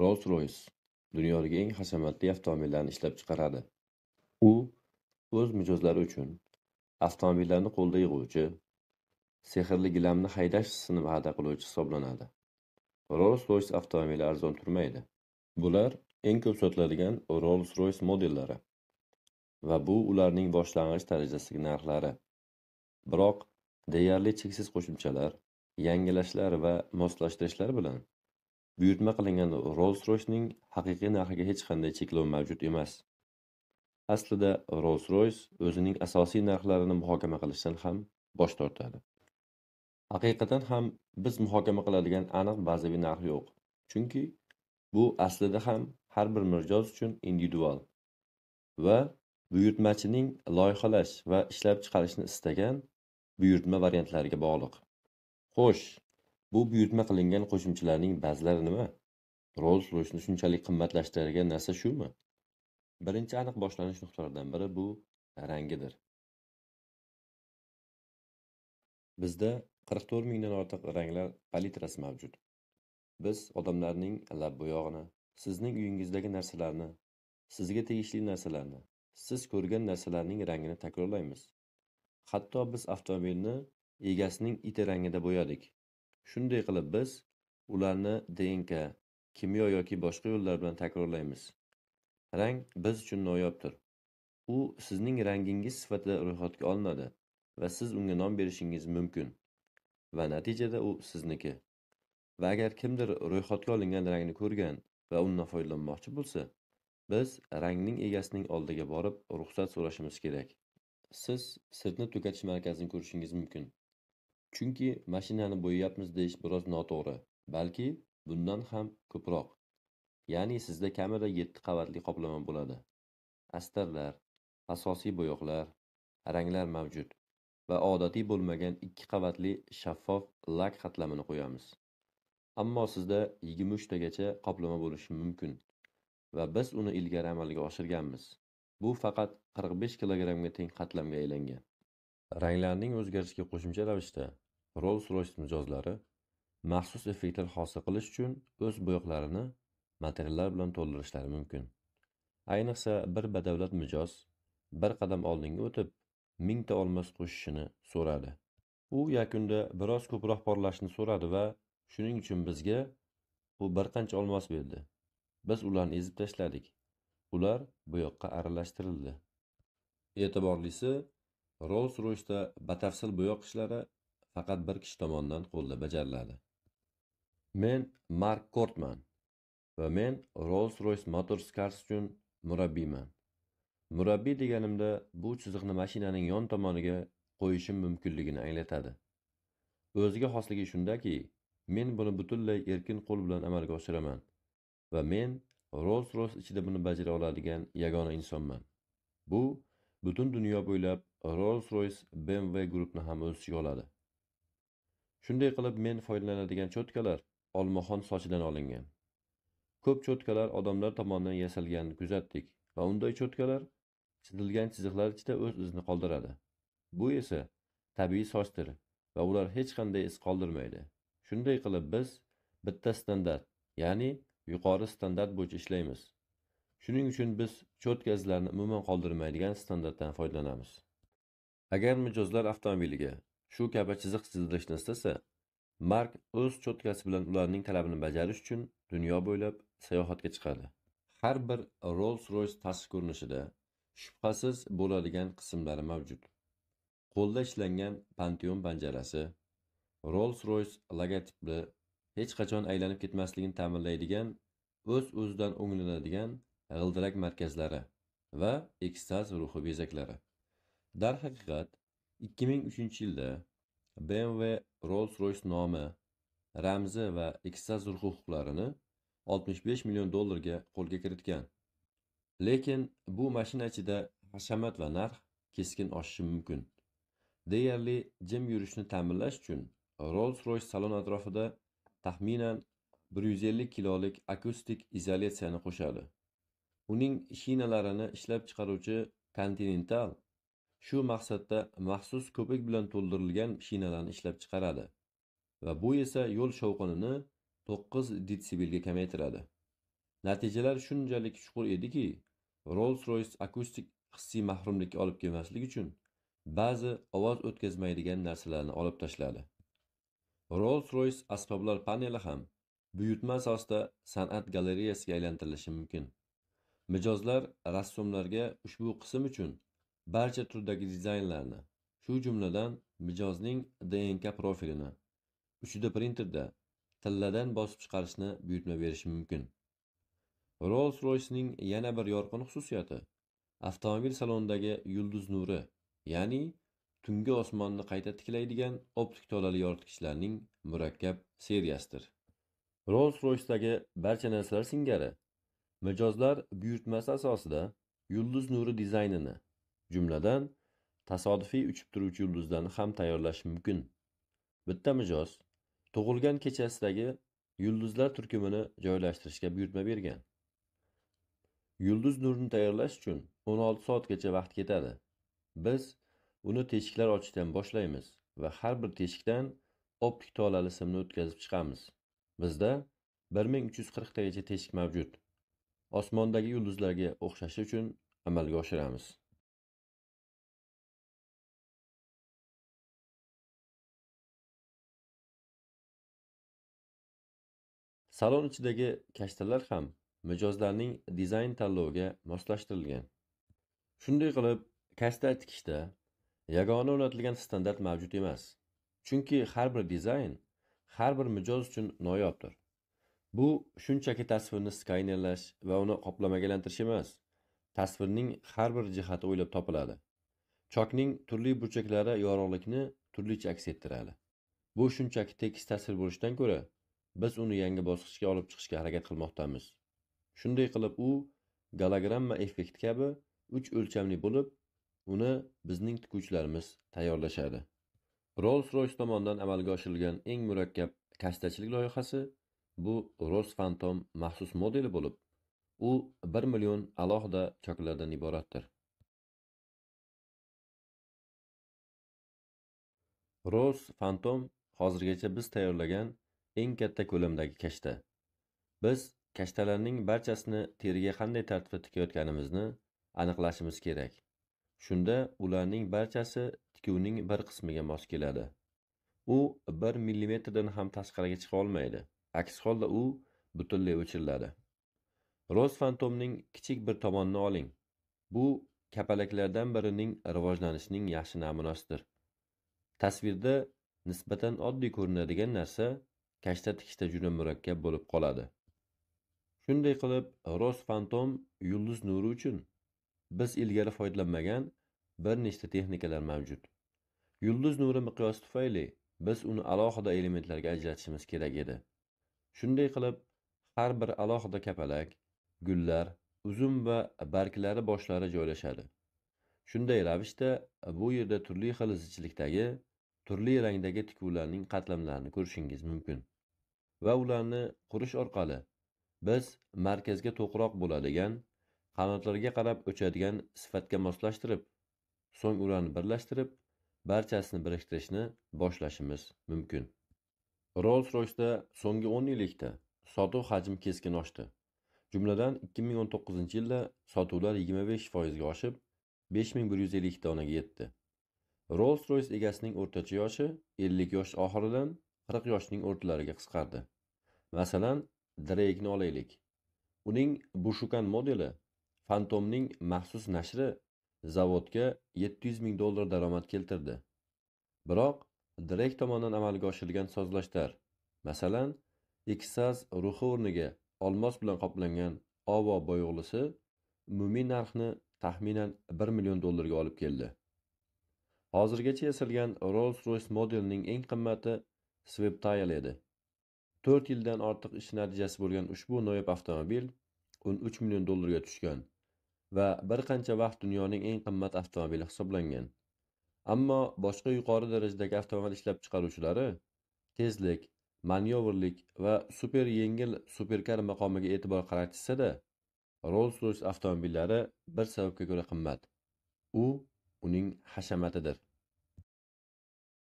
Rolls-Royce dunyodagi eng hashamatli avtomobillarni ishlab chiqaradi. U o'z mijozlari uchun avtomobillarni qo'lda yig'uvchi, sehrli gilamni haydash hissini va'da qiluvchi hisoblanadi. Rolls-Royce avtomobili arzon turmaydi. Bular eng ko'p sotiladigan Rolls-Royce modellari va bu ularning boshlang'ich darajasidagi narxlari. Biroq, deyarli cheksiz qo'shimchalar, yangilashlar va moslashtirishlar bilan Buyurtma qilingan rolls roysning haqiqiy narxiga hech qanday cheklov mavjud emas. Aslida Rolls-Royce o'zining asosiy narxlarini muhokama qilishdan ham bosh tortadi. Haqiqatan ham biz muhokama qiladigan aniq bazaviy narx yo'q. Chunki bu aslida ham har bir mijoz uchun individual va buyurtmachining loyihalash va ishlab chiqarishni istagan buyurtma variantlariga bog'liq. Xo'sh, Bu buyurtma qilingan qo'shimchalarning ba'zilari nima? Rolls-Royce'ni shunchalik qimmatlashtirgan narsa shumi? Birinchi aniq boshlanish nuqtalaridan biri bu rangidir. Bizda 44 mingdan ortiq ranglar palitrasi mavjud. Biz odamlarning lab bo'yog'ini, sizning uyingizdagi narsalarni, sizga tegishli narsalarni, siz ko'rgan narsalarning rangini takrorlaymiz. Hatto biz avtomobilni egasining iti rangida bo'yadik. Shunday qilib biz ularni DNK, kimyo yoki boshqa yo'llar bilan takrorlaymiz. Rang biz uchun noyobdir. U sizning rangingiz sifatida ro'yxatga olinadi va siz unga nom berishingiz mumkin va natijada u sizniki. Va agar kimdir ro'yxatga olingan rangni ko'rgan va undan foydalanmoqchi bo'lsa, biz rangning egasining oldiga borib ruxsat so'rashimiz kerak. Siz sirni tugatish markazini ko'rishingiz mumkin. Chunki mashinani bo'yayapmiz deyish biroz noto'g'ri, balki bundan ham ko'proq. Ya'ni sizda kamida 7 qavatli qoplama bo'ladi. Astarlar, asosiy bo'yoqlar, ranglar mavjud va odatiy bo'lmagan 2 qavatli shaffof lak qatlamini qo'yamiz. Ammo sizda 23 tagacha qoplama bo'lishi mumkin va biz uni ilgari amalga oshirganmiz. Bu faqat 45 ga teng qatlamga aylangan. Ranglarning o'zgarishiga qo'shimcha ravishda Rolls-Royce mijozlari maxsus effektlar hosil qilish uchun o'z bo'yoqlarini materiallar bilan to'ldirishlari mumkin. Ayniqsa, bir badavlat mijoz bir qadam oldinga o'tib, mingta olmos qo'shishini so'radi. U yakunda biroz ko'proq porlashni so'radi va shuning uchun bizga u bir qancha olmos berdi. Biz ularni ezib tashladik. Ular bu yoqqa aralashtirildi. E'tiborlisi, Rolls Royce'da batafsil bo'yoq ishlari faqat bir kishi tomonidan qo'lda bajariladi. Men Mark Kortman va men Rolls Royce Motors Cars uchun murabbiyman. Murabbiy deganimda bu chiziqni mashinaning yon tomoniga qo'yishim mumkinligini anglatadi. O'ziga xosligi shundaki, men buni butunlay erkin qo'l bilan amalga oshiraman va men Rolls-Royce ichida buni bajara oladigan yagona insonman. Bu butun dunyo bo'ylab rolls royce bmw guruhni ham o'z ichiga oladi shunday qilib men foydalanadigan cho'tkalar olmaxon sochidan olingan ko'p cho'tkalar odamlar tomonidan yasalganini kuzatdik va unday cho'tkalar chizilgan chiziqlar ichida o'z izini qoldiradi bu esa tabiiy sochdir va ular hech qanday iz qoldirmaydi shunday qilib biz bitta standart ya'ni yuqori standart bo'yicha ishlaymiz shuning uchun biz cho'tkazlarni umuman qoldirmaydigan standartdan foydalanamiz agar mijozlar avtomobiliga shu kabi chiziq chizdirishni istasa mark o'z cho'tkasi bilan ularning talabini bajarish uchun dunyo bo'ylab sayohatga chiqadi har bir rolls royce tashqi ko'rinishida shubhasiz bo'ladigan qismlari mavjud qo'lda ishlangan panteon panjarasi rolls royce logotipli hech qachon aylanib ketmasligini ta'minlaydigan o'z o'zidan o'nglanadigan g'ildirak markazlari va ekstaz ruhi bezaklari darhaqiqat 2003 yilda bmw rolls royce nomi ramzi va ekstaz ruhi huquqlarini 65 million dollarga qo'lga kiritgan lekin bu ichida hashamat va narx keskin oshishi mumkin deyarli jim yurishni ta'minlash uchun rolls royce salon atrofida taxminan 150 kilolik akustik izolyatsiyani qo'shadi uning shinalarini ishlab chiqaruvchi continental shu maqsadda maxsus ko'pik bilan to'ldirilgan shinalarni ishlab chiqaradi va bu esa yo'l shovqinini 9 detsibelga kamaytiradi natijalar shunchalik chuqur ediki rolls royce akustik hissiy mahrumlikka olib kelmaslik uchun ba'zi ovoz o'tkazmaydigan narsalarni olib tashladi rolls royce asboblar paneli ham buyurtma asosida san'at galereyasiga aylantirilishi mumkin Mijozlar rassomlarga ushbu qism uchun barcha turdagi dizaynlarni, shu jumladan mijozning DNK profilini 3D printerda tilladan bosib chiqarishni buyurtma berishi mumkin. rolls ning yana bir yorqin xususiyati avtomobil salonidagi yulduz nuri, ya'ni tungi osmonni qayta tiklaydigan optik tolali yoritgichlarning murakkab seriyasidir. Rolls-Royce'dagi barcha narsalar singari Mijozlar buyurtmasi asosida yulduz nuri dizaynini, jumladan, tasodifiy uchib turuvchi yulduzlarni ham tayyorlash mumkin. Bitta mijoz tug'ilgan kechasidagi yulduzlar turkumini joylashtirishga buyurtma bergan. Yulduz nurini tayyorlash uchun 16 soatgacha vaqt ketadi. Biz uni teshiklar ochishdan boshlaymiz va har bir teshikdan optik tolali simni o'tkazib chiqamiz. Bizda 1340 tagacha teshik mavjud. osmondagi yulduzlarga o'xshashi uchun amalga oshiramiz salon ichidagi kashtalar ham mijozlarning dizayn tanloviga moslashtirilgan shunday qilib kasta tikishda yagona o'rnatilgan standart mavjud emas chunki har bir dizayn har bir mijoz uchun noyobdir bu shunchaki tasvirni skanerlash va uni qoplamaga aylantirish emas tasvirning har bir jihati o'ylab topiladi chokning turli burchaklari yorug'likni turlicha aks ettiradi bu shunchaki tekis tasvir bo'lishidan ko'ra biz uni yangi bosqichga olib chiqishga harakat qilmoqdamiz shunday qilib u gologramma effekti kabi uch o'lchamli bo'lib uni bizning tikuvchilarimiz tayyorlashadi rolls royce tomonidan amalga oshirilgan eng murakkab kashtachilik loyihasi Bu Ross Phantom maxsus modeli bo'lib, u 1 million alohida choklardan iboratdir. Ross Phantom hozirgacha biz tayyorlagan eng katta ko'lamdagi kashta. Biz kashtalarning barchasini teriga qanday tartibda tikayotganimizni aniqlashimiz kerak. Shunda ularning barchasi tikuvning bir qismiga mos keladi. U 1 millimetrdan ham tashqariga chiqa olmaydi. aks holda u butunlay o'chiriladi roz fantomning kichik bir tomonini oling bu kapalaklardan birining rivojlanishining yaxshi namunasidir tasvirda nisbatan oddiy ko'rinadigan narsa kashta tikishda juda murakkab bo'lib qoladi shunday qilib roz fantom yulduz nuri uchun biz ilgari foydalanmagan bir nechta texnikalar mavjud yulduz nuri miqyosi tufayli biz uni alohida elementlarga ajratishimiz kerak edi Shunday qilib, har bir alohida kapalak, gullar uzum va barglari boshlari joylashadi. Shunday ravishda bu yerda turli xil zichlikdagi, turli rangdagi tikuvlarning qatlamlarini ko'rishingiz mumkin. Va ularni qurish orqali biz markazga to'qroq bo'ladigan, qanotlarga qarab o'chadigan sifatga moslashtirib, so'ng ularni birlashtirib, barchasini biriktirishni boshlashimiz mumkin. Rolls-Royce'da so'nggi 10 yillikda sotuv hajmi keskin oshdi. Jumladan 2019-yilda sotuvlar 25 foizga oshib, 5152 donaga yetdi. Rolls-Royce egasining o'rtacha yoshi 50 yosh oxiridan 40 yoshning o'rtalariga qisqardi. Masalan, Drake'ni olaylik. Uning Bushukan modeli Phantom'ning maxsus nashri zavodga 700 ming dollar daromad keltirdi. Biroq Dreyk tomonidan amalga oshirilgan sozlashlar, masalan, eksaz ruhi o'rniga olmos bilan qoplangan Ovo boyo'g'lisi umumiy narxni taxminan 1 million dollarga olib keldi. Hozirgacha yasalgan Rolls-Royce modelining eng qimmati Sweptile edi. 4 yildan ortiq ish natijasi bo'lgan ushbu noyob avtomobil 13 million dollarga tushgan va bir qancha vaqt dunyoning eng qimmat avtomobili hisoblangan. ammo boshqa yuqori darajadagi avtomobil ishlab chiqaruvchilari tezlik manyovrlik va super yengil superkar maqomiga e'tibor qaratishsa-da, rolls royce avtomobillari bir sababga ko'ra qimmat u uning hashamatidir